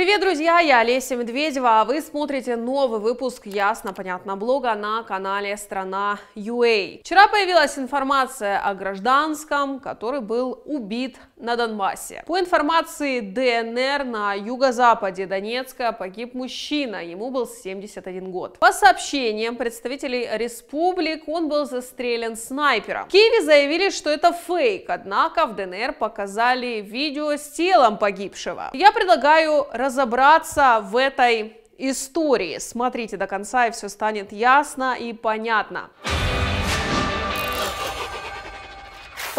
Привет, друзья! Я Олеся Медведева, а вы смотрите новый выпуск «Ясно, понятно» блога на канале «Страна UA». Вчера появилась информация о гражданском, который был убит на Донбассе. По информации ДНР, на юго-западе Донецка погиб мужчина, ему был 71 год. По сообщениям представителей республик, он был застрелен снайпером. В Киеве заявили, что это фейк, однако в ДНР показали видео с телом погибшего. Я предлагаю разобраться в этой истории. Смотрите до конца, и все станет ясно и понятно.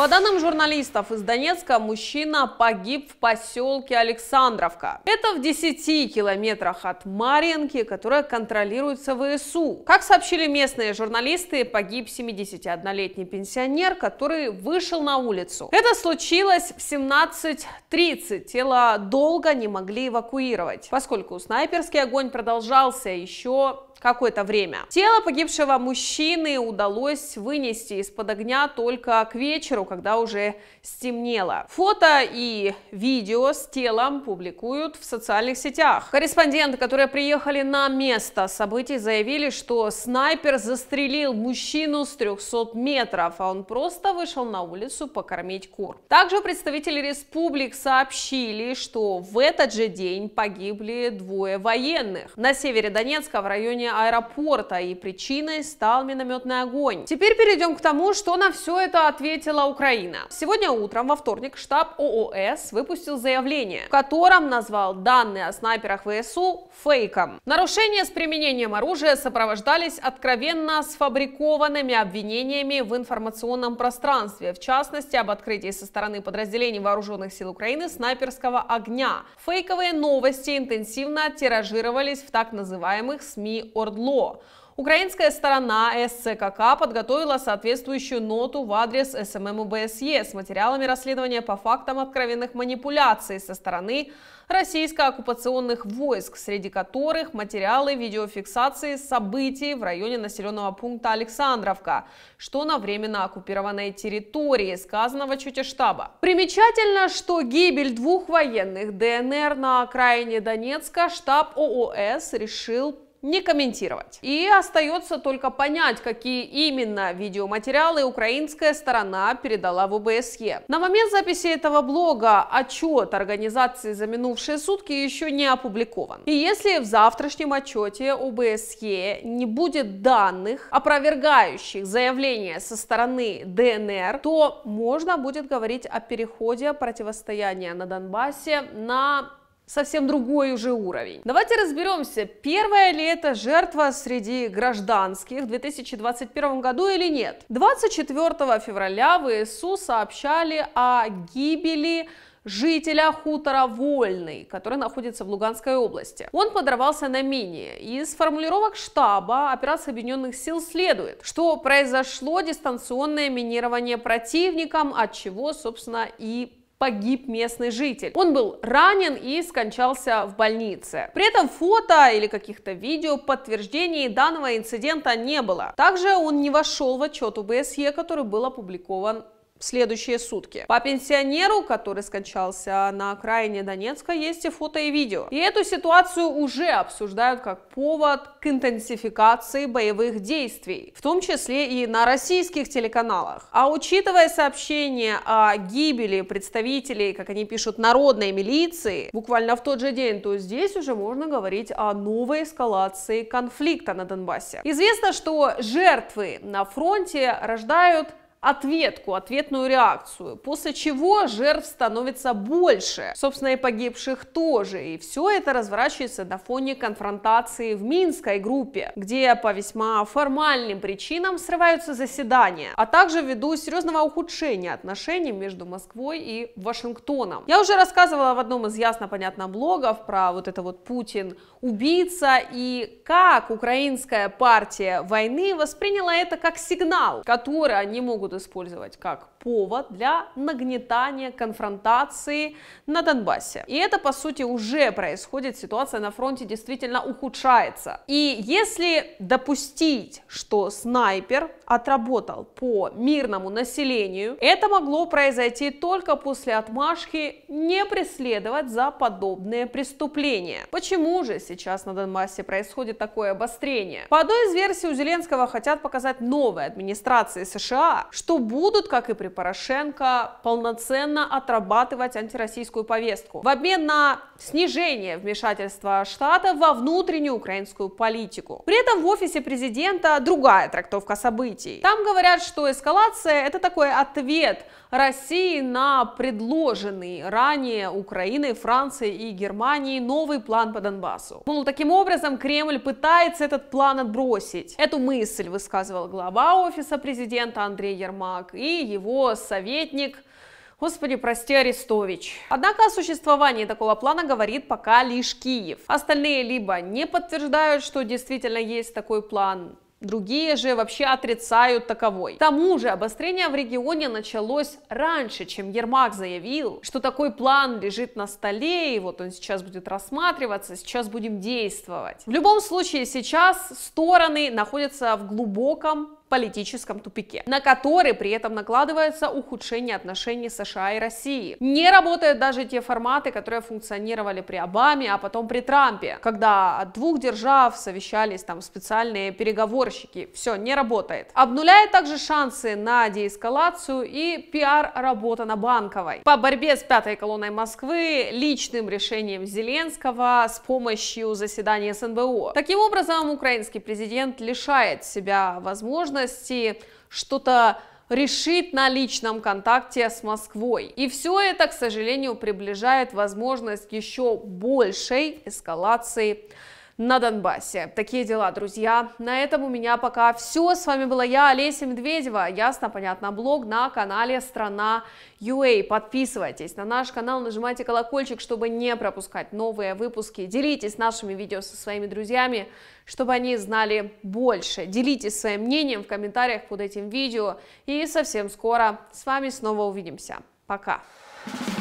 По данным журналистов из Донецка, мужчина погиб в поселке Александровка. Это в 10 километрах от Марьинки, которая контролируется ВСУ. Как сообщили местные журналисты, погиб 71-летний пенсионер, который вышел на улицу. Это случилось в 17.30. Тело долго не могли эвакуировать, поскольку снайперский огонь продолжался еще какое-то время. Тело погибшего мужчины удалось вынести из-под огня только к вечеру, когда уже стемнело. Фото и видео с телом публикуют в социальных сетях. Корреспонденты, которые приехали на место событий, заявили, что снайпер застрелил мужчину с 300 метров, а он просто вышел на улицу покормить кур. Также представители республик сообщили, что в этот же день погибли двое военных на севере Донецка в районе аэропорта, и причиной стал минометный огонь. Теперь перейдем к тому, что на все это ответила Украина. Сегодня утром, во вторник, штаб ООС выпустил заявление, в котором назвал данные о снайперах ВСУ фейком. Нарушения с применением оружия сопровождались откровенно сфабрикованными обвинениями в информационном пространстве, в частности, об открытии со стороны подразделений вооруженных сил Украины снайперского огня. Фейковые новости интенсивно тиражировались в так называемых СМИ Ордло. Украинская сторона СЦКК подготовила соответствующую ноту в адрес СММ УБСЕ с материалами расследования по фактам откровенных манипуляций со стороны российско-оккупационных войск, среди которых материалы видеофиксации событий в районе населенного пункта Александровка, что на временно оккупированной территории, сказанного чуть штаба. Примечательно, что гибель двух военных ДНР на окраине Донецка штаб ООС решил не комментировать. И остается только понять, какие именно видеоматериалы украинская сторона передала в ОБСЕ. На момент записи этого блога отчет организации за минувшие сутки еще не опубликован. И если в завтрашнем отчете ОБСЕ не будет данных, опровергающих заявление со стороны ДНР, то можно будет говорить о переходе противостояния на Донбассе на совсем другой уже уровень. Давайте разберемся, первая ли это жертва среди гражданских в 2021 году или нет. 24 февраля в ИСУ сообщали о гибели жителя хутора Вольный, который находится в Луганской области. Он подорвался на мине. Из формулировок штаба операции Объединенных сил следует, что произошло дистанционное минирование противником, от чего, собственно, и погиб местный житель. Он был ранен и скончался в больнице. При этом фото или каких-то видео подтверждений данного инцидента не было. Также он не вошел в отчет УБСЕ, который был опубликован следующие сутки. По пенсионеру, который скончался на окраине Донецка, есть и фото и видео. И эту ситуацию уже обсуждают как повод к интенсификации боевых действий, в том числе и на российских телеканалах. А учитывая сообщение о гибели представителей, как они пишут, народной милиции, буквально в тот же день, то здесь уже можно говорить о новой эскалации конфликта на Донбассе. Известно, что жертвы на фронте рождают ответку, ответную реакцию, после чего жертв становится больше, собственно, и погибших тоже, и все это разворачивается на фоне конфронтации в Минской группе, где по весьма формальным причинам срываются заседания, а также ввиду серьезного ухудшения отношений между Москвой и Вашингтоном. Я уже рассказывала в одном из ясно-понятно блогов про вот это вот Путин убийца и как украинская партия войны восприняла это как сигнал, который они могут будут использовать как повод для нагнетания конфронтации на Донбассе. И это, по сути, уже происходит, ситуация на фронте действительно ухудшается. И если допустить, что снайпер отработал по мирному населению, это могло произойти только после отмашки не преследовать за подобные преступления. Почему же сейчас на Донбассе происходит такое обострение? По одной из версий у Зеленского хотят показать новой администрации США, что будут, как и при Порошенко полноценно отрабатывать антироссийскую повестку в обмен на снижение вмешательства штата во внутреннюю украинскую политику. При этом в офисе президента другая трактовка событий. Там говорят, что эскалация это такой ответ России на предложенный ранее Украиной, Францией и Германией новый план по Донбассу. Мол, таким образом Кремль пытается этот план отбросить. Эту мысль высказывал глава офиса президента Андрей Ермак и его советник, Господи, прости, Арестович. Однако о существовании такого плана говорит пока лишь Киев. Остальные либо не подтверждают, что действительно есть такой план, Другие же вообще отрицают таковой. К тому же обострение в регионе началось раньше, чем Ермак заявил, что такой план лежит на столе, и вот он сейчас будет рассматриваться, сейчас будем действовать. В любом случае сейчас стороны находятся в глубоком политическом тупике, на который при этом накладывается ухудшение отношений США и России. Не работают даже те форматы, которые функционировали при Обаме, а потом при Трампе, когда от двух держав совещались там специальные переговорщики. Все, не работает. Обнуляет также шансы на деэскалацию и пиар работа на Банковой. По борьбе с пятой колонной Москвы, личным решением Зеленского с помощью заседания СНБО. Таким образом, украинский президент лишает себя возможности возможности что-то решить на личном контакте с Москвой. И все это, к сожалению, приближает возможность еще большей эскалации на Донбассе. Такие дела, друзья. На этом у меня пока все. С вами была я, Олеся Медведева. Ясно, понятно, блог на канале Страна UA. Подписывайтесь на наш канал, нажимайте колокольчик, чтобы не пропускать новые выпуски. Делитесь нашими видео со своими друзьями, чтобы они знали больше. Делитесь своим мнением в комментариях под этим видео. И совсем скоро с вами снова увидимся. Пока! Thank you